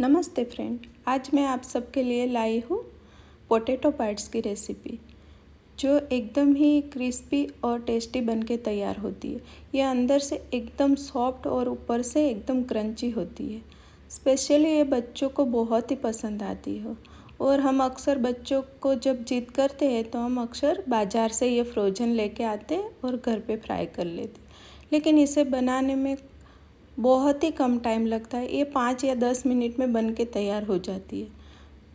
नमस्ते फ्रेंड आज मैं आप सबके लिए लाई हूँ पोटैटो पैट्स की रेसिपी जो एकदम ही क्रिस्पी और टेस्टी बनके तैयार होती है ये अंदर से एकदम सॉफ्ट और ऊपर से एकदम क्रंची होती है स्पेशली ये बच्चों को बहुत ही पसंद आती है और हम अक्सर बच्चों को जब जीत करते हैं तो हम अक्सर बाज़ार से ये फ्रोजन लेके आते और घर पे फ्राई कर लेते लेकिन इसे बनाने में बहुत ही कम टाइम लगता है ये पाँच या दस मिनट में बन के तैयार हो जाती है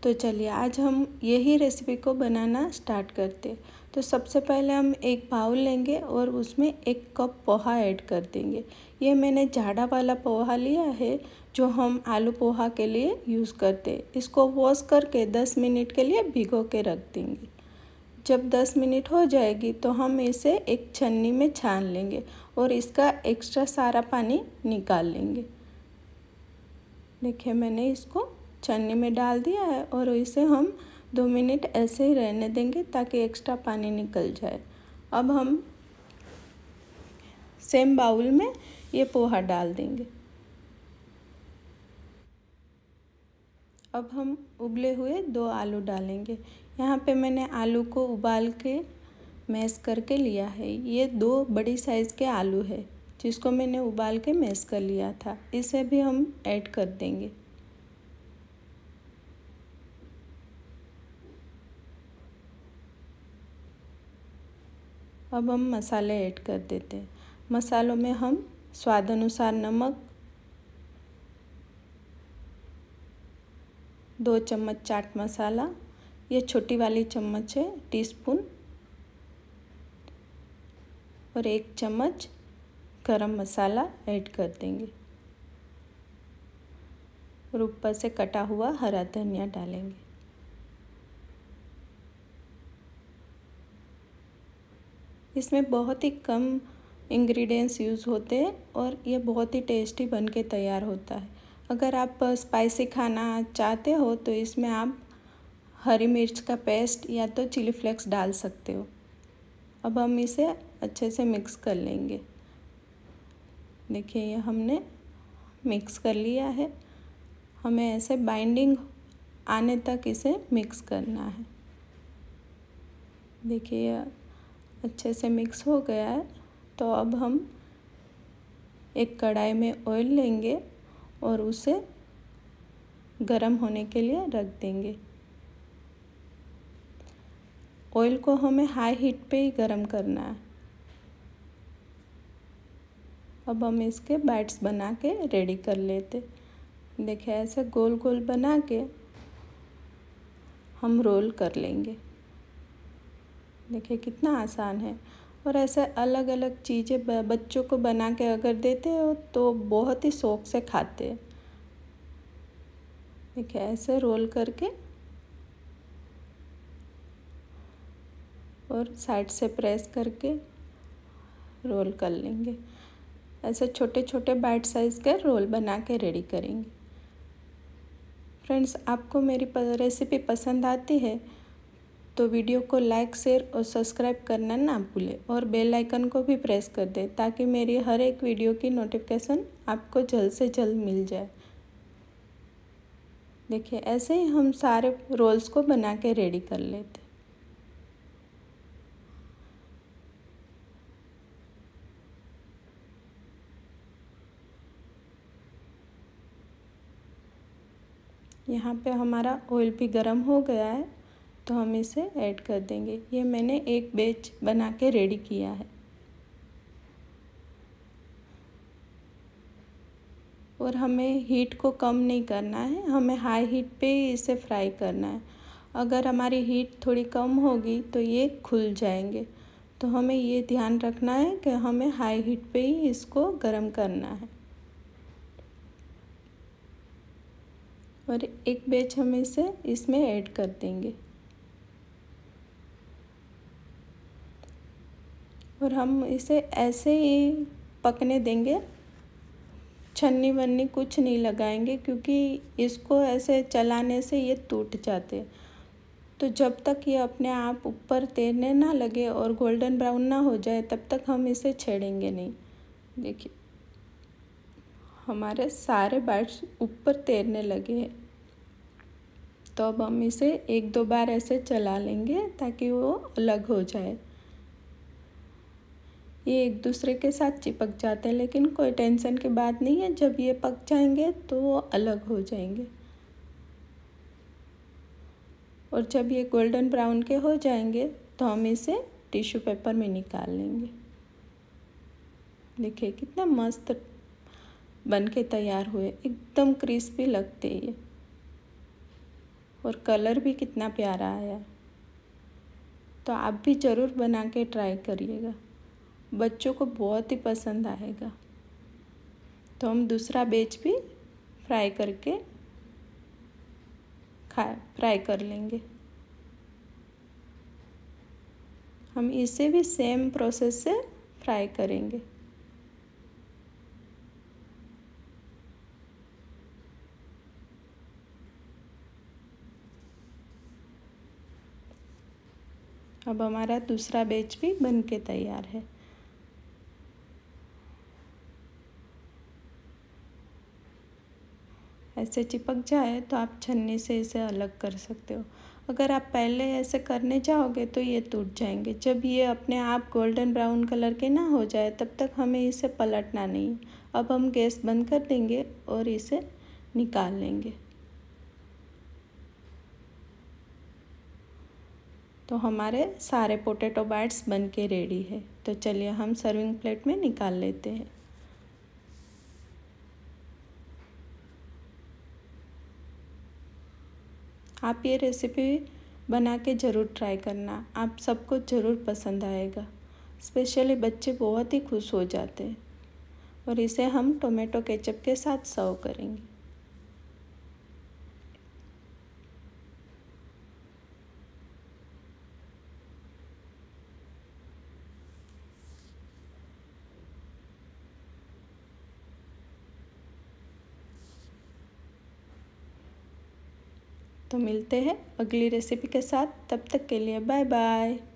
तो चलिए आज हम यही रेसिपी को बनाना स्टार्ट करते हैं तो सबसे पहले हम एक बाउल लेंगे और उसमें एक कप पोहा ऐड कर देंगे ये मैंने जाड़ा वाला पोहा लिया है जो हम आलू पोहा के लिए यूज़ करते हैं इसको वॉश करके दस मिनट के लिए भिगो के रख देंगे जब 10 मिनट हो जाएगी तो हम इसे एक छन्नी में छान लेंगे और इसका एक्स्ट्रा सारा पानी निकाल लेंगे देखिए मैंने इसको छन्नी में डाल दिया है और इसे हम दो मिनट ऐसे ही रहने देंगे ताकि एक्स्ट्रा पानी निकल जाए अब हम सेम बाउल में ये पोहा डाल देंगे अब हम उबले हुए दो आलू डालेंगे यहाँ पे मैंने आलू को उबाल के मैश करके लिया है ये दो बड़ी साइज़ के आलू है जिसको मैंने उबाल के मैश कर लिया था इसे भी हम ऐड कर देंगे अब हम मसाले ऐड कर देते हैं मसालों में हम स्वाद अनुसार नमक दो चम्मच चाट मसाला ये छोटी वाली चम्मच है टीस्पून और एक चम्मच गरम मसाला ऐड कर देंगे और ऊपर से कटा हुआ हरा धनिया डालेंगे इसमें बहुत ही कम इंग्रेडिएंट्स यूज़ होते हैं और ये बहुत ही टेस्टी बन के तैयार होता है अगर आप स्पाइसी खाना चाहते हो तो इसमें आप हरी मिर्च का पेस्ट या तो चिली फ्लेक्स डाल सकते हो अब हम इसे अच्छे से मिक्स कर लेंगे देखिए ये हमने मिक्स कर लिया है हमें ऐसे बाइंडिंग आने तक इसे मिक्स करना है देखिए अच्छे से मिक्स हो गया है तो अब हम एक कढ़ाई में ऑयल लेंगे और उसे गरम होने के लिए रख देंगे ऑयल को हमें हाई हीट पे ही गर्म करना है अब हम इसके बैट्स बना के रेडी कर लेते देखिए ऐसे गोल गोल बना के हम रोल कर लेंगे देखिए कितना आसान है और ऐसे अलग अलग चीज़ें बच्चों को बना के अगर देते हो तो बहुत ही शौक से खाते हैं देखिए ऐसे रोल करके और साइड से प्रेस करके रोल कर लेंगे ऐसे छोटे छोटे बैट साइज़ के रोल बना के रेडी करेंगे फ्रेंड्स आपको मेरी रेसिपी पसंद आती है तो वीडियो को लाइक शेयर और सब्सक्राइब करना ना भूलें और बेल आइकन को भी प्रेस कर दें ताकि मेरी हर एक वीडियो की नोटिफिकेशन आपको जल्द से जल्द मिल जाए देखिए ऐसे ही हम सारे रोल्स को बना के रेडी कर लेते यहाँ पे हमारा ऑयल भी गर्म हो गया है तो हम इसे ऐड कर देंगे ये मैंने एक बेच बना के रेडी किया है और हमें हीट को कम नहीं करना है हमें हाई हीट पे इसे फ्राई करना है अगर हमारी हीट थोड़ी कम होगी तो ये खुल जाएंगे तो हमें ये ध्यान रखना है कि हमें हाई हीट पे ही इसको गर्म करना है और एक बैच हम इसे इसमें ऐड कर देंगे और हम इसे ऐसे ही पकने देंगे छन्नी वन्नी कुछ नहीं लगाएंगे क्योंकि इसको ऐसे चलाने से ये टूट जाते तो जब तक ये अपने आप ऊपर तैरने ना लगे और गोल्डन ब्राउन ना हो जाए तब तक हम इसे छेड़ेंगे नहीं देखिए हमारे सारे बाइट्स ऊपर तैरने लगे हैं तो अब हम इसे एक दो बार ऐसे चला लेंगे ताकि वो अलग हो जाए ये एक दूसरे के साथ चिपक जाते हैं लेकिन कोई टेंशन की बात नहीं है जब ये पक जाएंगे तो वो अलग हो जाएंगे और जब ये गोल्डन ब्राउन के हो जाएंगे तो हम इसे टिश्यू पेपर में निकाल लेंगे देखिए कितना मस्त बन के तैयार हुए एकदम क्रिस्पी लगते ये और कलर भी कितना प्यारा आया तो आप भी ज़रूर बना के ट्राई करिएगा बच्चों को बहुत ही पसंद आएगा तो हम दूसरा बेच भी फ्राई करके खा फ्राई कर लेंगे हम इसे भी सेम प्रोसेस से फ्राई करेंगे अब हमारा दूसरा बैच भी बन के तैयार है ऐसे चिपक जाए तो आप छन्नी से इसे अलग कर सकते हो अगर आप पहले ऐसे करने जाओगे तो ये टूट जाएंगे जब ये अपने आप गोल्डन ब्राउन कलर के ना हो जाए तब तक हमें इसे पलटना नहीं अब हम गैस बंद कर देंगे और इसे निकाल लेंगे तो हमारे सारे पोटैटो बाइट्स बन के रेडी है तो चलिए हम सर्विंग प्लेट में निकाल लेते हैं आप ये रेसिपी बना के ज़रूर ट्राई करना आप सबको ज़रूर पसंद आएगा स्पेशली बच्चे बहुत ही खुश हो जाते हैं और इसे हम टोमेटो केचप के साथ सर्व करेंगे तो मिलते हैं अगली रेसिपी के साथ तब तक के लिए बाय बाय